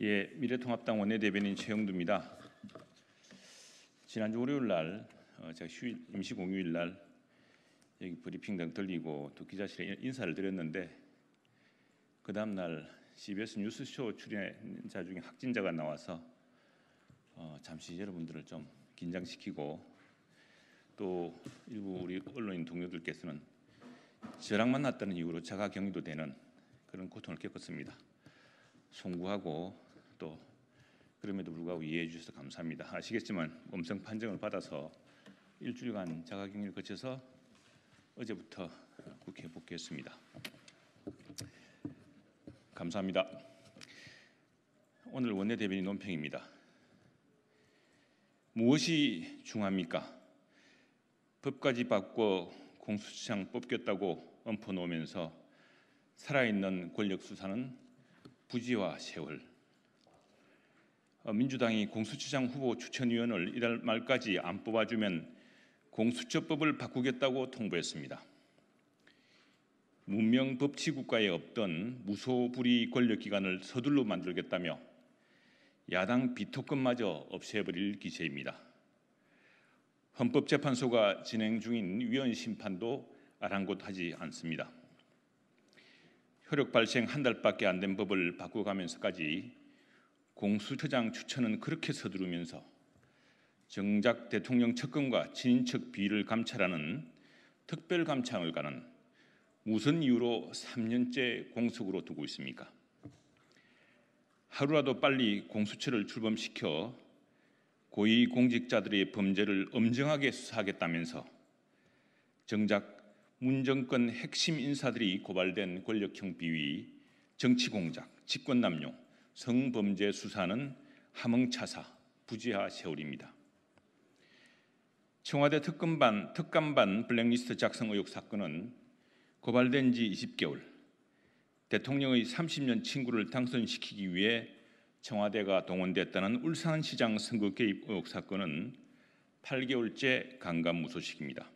예, 미래통합당 원내대변인 최영두입니다. 지난주 월요일 날 어, 제가 휴 임시 공휴일 날 여기 브리핑장 들리고 또 기자실에 인사를 드렸는데 그 다음 날 CBS 뉴스쇼 출연자 중에 확진자가 나와서 어, 잠시 여러분들을 좀 긴장시키고 또 일부 우리 언론인 동료들께서는 저랑 만났다는 이유로 자가 격리도 되는 그런 고통을 겪었습니다. 송구하고 또 그럼에도 불구하고 이해해 주셔서 감사합니다. 아시겠지만 음성 판정을 받아서 일주일간 자가격리를 거쳐서 어제부터 국회 복귀했습니다. 감사합니다. 오늘 원내대변인 논평입니다. 무엇이 중합니까? 법까지 바꿔 공수처장 뽑겠다고 엄포놓으면서 살아있는 권력 수사는 부지와 세월 어, 민주당이 공수처장 후보 추천위원을 이달 말까지 안 뽑아주면 공수처법을 바꾸겠다고 통보했습니다. 문명 법치 국가에 없던 무소불위 권력기관을 서둘러 만들겠다며 야당 비토권마저 없애버릴 기세입니다. 헌법재판소가 진행 중인 위헌 심판도 아랑곳하지 않습니다. 효력 발생 한 달밖에 안 된 법을 바꿔가면서까지 공수처장 추천은 그렇게 서두르면서 정작 대통령 측근과 친인척 비위를 감찰하는 특별감찰을 가는 무슨 이유로 3년째 공석으로 두고 있습니까? 하루라도 빨리 공수처를 출범시켜 고위공직자들의 범죄를 엄정하게 수사하겠다면서 정작 문정권 핵심 인사들이 고발된 권력형 비위, 정치공작, 직권남용, 성범죄 수사는 함흥차사 부지하 세월입니다. 청와대 특검반 특감반 블랙리스트 작성 의혹 사건은 고발된 지 20개월 대통령의 30년 친구를 당선시키기 위해 청와대가 동원됐다는 울산시장 선거 개입 의혹 사건은 8개월째 강간무소식입니다.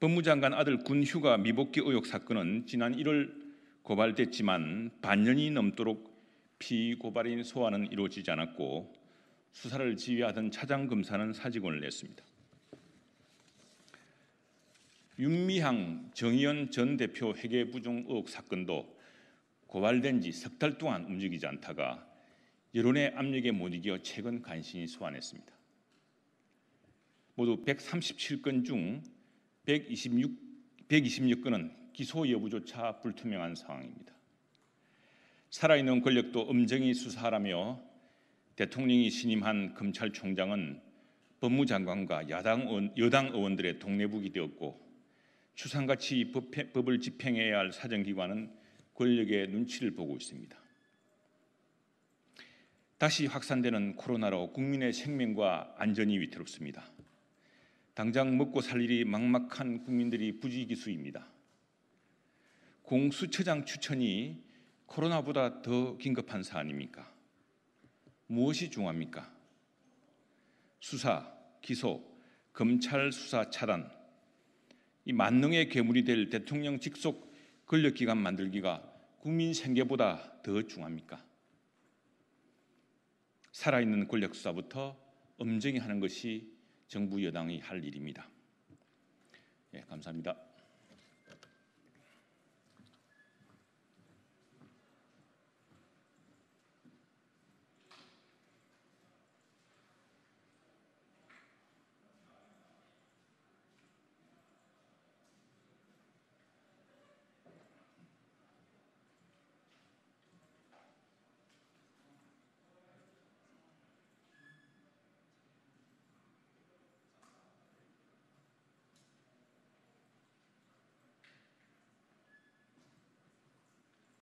법무장관 아들 군휴가 미복귀 의혹 사건은 지난 1월 고발됐지만 반년이 넘도록 피고발인 소환은 이루어지지 않았고 수사를 지휘하던 차장 검사는 사직원을 냈습니다. 윤미향 정의연 전 대표 회계 부정 의혹 사건도 고발된 지 석 달 동안 움직이지 않다가 여론의 압력에 못 이겨 최근 간신히 소환했습니다. 모두 137건 중 126, 126건은 기소 여부조차 불투명한 상황입니다. 살아있는 권력도 엄정히 수사하라며 대통령이 신임한 검찰총장은 법무장관과 야당 여당 의원들의 동네북이 되었고 추상같이 법을 집행해야 할 사정기관은 권력의 눈치를 보고 있습니다. 다시 확산되는 코로나로 국민의 생명과 안전이 위태롭습니다. 당장 먹고 살 일이 막막한 국민들이 부지기수입니다. 공수처장 추천이 코로나보다 더 긴급한 사안입니까? 무엇이 중요합니까? 수사, 기소, 검찰 수사 차단, 이 만능의 괴물이 될 대통령 직속 권력기관 만들기가 국민 생계보다 더 중요합니까? 살아있는 권력 수사부터 엄정히 하는 것이 정부 여당이 할 일입니다. 예, 감사합니다.